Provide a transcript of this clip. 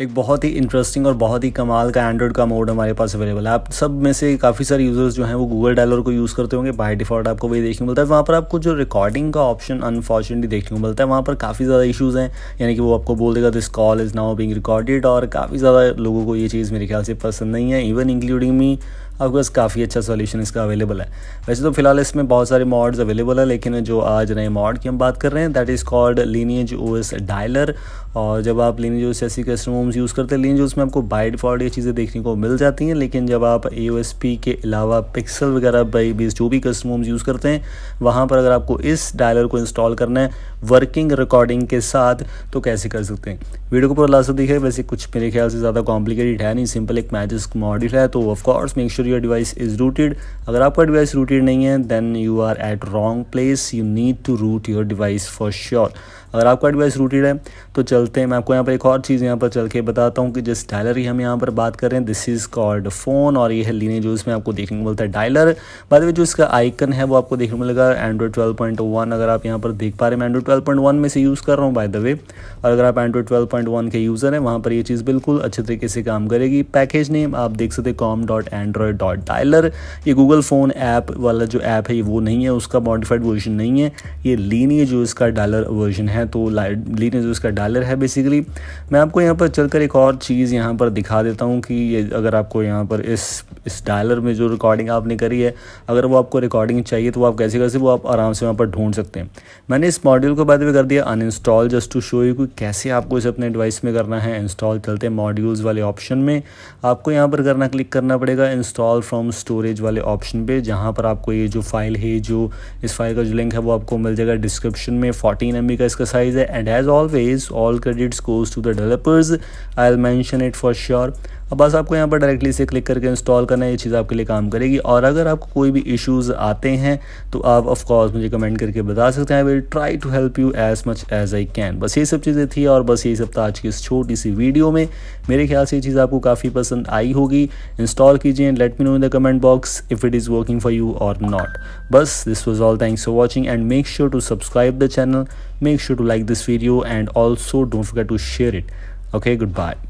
एक बहुत ही इंटरेस्टिंग और बहुत ही कमाल का एंड्रॉयड का मोड हमारे पास अवेलेबल है आप सब में से काफ़ी सारे यूज़र्स जो हैं वो गूगल डायलर को यूज़ करते होंगे बाय डिफ़ॉल्ट आपको वही देखने को मिलता है वहाँ पर आपको जो रिकॉर्डिंग का ऑप्शन अनफॉर्चुनेटली देखने को मिलता है वहाँ पर काफ़ी ज़्यादा इशूज़ हैं यानी कि वो आपको बोल देगा this call is now being recorded और काफ़ी ज़्यादा लोगों को ये चीज़ मेरे ख्याल से पसंद नहीं है इवन इंक्लूडिंग मी आपके पास काफ़ी अच्छा सोल्यूशन इसका अवेलेबल है वैसे तो फिलहाल इसमें बहुत सारे मॉड्स अवेलेबल है लेकिन जो आज नए मॉड की हम बात कर रहे हैं that is called Lineage O S dialer और जब आप लीनियज ओ एस ऐसी होम्स यूज़ करते हैं लीनियज उसमें आपको बाइड फॉर्ड ये चीज़ें देखने को मिल जाती हैं लेकिन जब आप ए ओ एस पी के अलावा पिक्सल वगैरह बाई बीस जो भी होम्स यूज़ करते हैं वहाँ पर अगर आपको इस डायलर को इंस्टॉल करना है वर्किंग रिकॉर्डिंग के साथ तो कैसे कर सकते हैं वीडियो को पूरा लास्ट देखिए वैसे कुछ मेरे ख्याल से ज़्यादा कॉम्प्लिकेटेड है नहीं सिंपल एक मैजिक मॉडल है तो of course make sure your device is rooted अगर आपका डिवाइस रूटेड नहीं है then you are at wrong place you need to root your device for sure अगर आपका डिवाइस रूटेड है तो चलते हैं मैं आपको यहाँ पर एक और चीज़ यहाँ पर चल के बताता हूँ कि जिस डायलर की हम यहाँ पर बात कर रहे हैं दिस इज़ कॉल्ड फ़ोन और ये है लीने जो इसमें आपको देखने को मिलता है डायलर बाद में जो इसका आइकन है वो आपको देखने को मिलेगा एंड्रॉइड ट्वेल्व पॉइंट वन अगर आप यहाँ पर देख पा रहे हैं एंड्रॉइड ट्वेल्व पॉइंट वन में से यूज़ कर रहा हूँ बाय द वे और अगर आप एंड्रॉइड ट्वेल्व पॉइंट वन के यूज़र हैं वहाँ पर ये चीज़ बिल्कुल अच्छे तरीके से काम करेगी पैकेज नेम आप देख सकते com dot android dot dialer ये गूगल फ़ोन ऐप वाला जो ऐप है ये वो नहीं है उसका मॉडिफाइड वर्जन नहीं है ये लीनियर जो इसका डायलर वर्जन है तो लीनियर जो इसका डायलर है बेसिकली मैं आपको यहाँ पर चलकर एक और चीज़ यहाँ पर दिखा देता हूँ कि ये अगर आपको यहाँ पर इस इस डायलर में जो रिकॉर्डिंग आपने करी है अगर वो आपको रिकॉर्डिंग चाहिए तो आप कैसे कैसे वो आप आराम से वहाँ पर ढूंढ सकते हैं मैंने इस मॉड्यूल को बाद में कर दिया uninstall just to show you कि कैसे आपको इसे अपने डिवाइस में करना है इंस्टॉल चलते हैं मॉड्यूल्स वाले ऑप्शन में आपको यहाँ पर करना क्लिक करना पड़ेगा इंस्टॉल इंस्टॉल फ्रॉम स्टोरेज वाले ऑप्शन पे जहाँ पर आपको ये जो फाइल है जो इस फाइल का जो लिंक है वो आपको मिल जाएगा डिस्क्रिप्शन में फोर्टीन एम का इसका साइज़ है and as always all credits goes to the developers I'll mention it for sure अब बस आपको यहाँ पर डायरेक्टली इसे क्लिक करके इंस्टॉल करना है ये चीज़ आपके लिए काम करेगी और अगर आपको कोई भी इशूज़ आते हैं तो आप ऑफकोर्स मुझे कमेंट करके बता सकते हैं I will try to help you as much as I can बस ये सब चीज़ें थी और बस यही सब था आज की इस छोटी सी वीडियो में मेरे ख्याल से ये चीज़ आपको काफ़ी पसंद आई होगी इंस्टॉल कीजिए and let me know in the comment box if it is working for you और नॉट बस this was all thanks for watching and make sure to subscribe the channel make sure to like this video and also don't forget to share it okay good bye